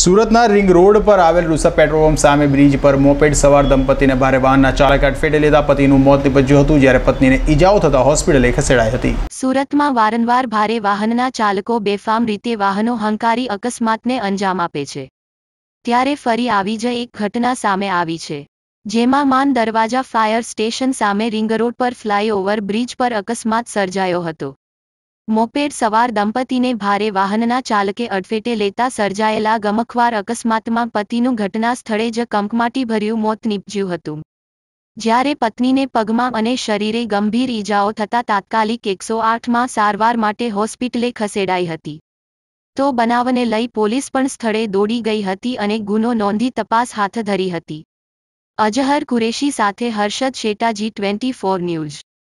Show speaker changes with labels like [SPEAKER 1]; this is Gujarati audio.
[SPEAKER 1] સુરતના રિંગ રોડ પર આવેલ રૂસા પેટ્રોલ પંપ સામે બ્રિજ પર મોપેડ સવાર દંપતીને ભારે વાહનના ચાલક અડફેટે લેતા પતિનું મોત નિપજ્યું હતું જ્યારે પત્નીને ઈજાઓ થતા હોસ્પિટલે ખસેડાઈ હતી
[SPEAKER 2] સુરતમાં વારંવાર ભારે વાહનના ચાલકો બેફામ રીતે વાહનો હંકારી અકસ્માતને અંજામ આપે છે ત્યારે ફરી આવી જ એક ઘટના સામે આવી છે જેમાં માન દરવાજા ફાયર સ્ટેશન સામે રિંગ રોડ પર ફ્લાયઓવર બ્રિજ પર અકસ્માત સર્જાયો હતો મોપેડ સવાર દંપતીને ભારે વાહનના ચાલકે અડફેટે લેતા સર્જાયેલા ગમખવાર અકસ્માતમાં પતિનું ઘટના સ્થળે જ કંપમાટી ભર્યું મોત નીપજ્યું હતું જ્યારે પત્નીને પગમાં અને શરીરે ગંભીર ઈજાઓ થતાં તાત્કાલિક એકસો આઠમાં સારવાર માટે હોસ્પિટલે ખસેડાઈ હતી તો બનાવને લઈ પોલીસ પણ સ્થળે દોડી ગઈ હતી અને ગુનો નોંધી તપાસ હાથ ધરી હતી અજહર કુરેશી સાથે હર્ષદ શેટાજી ટ્વેન્ટી ફોર ન્યૂઝ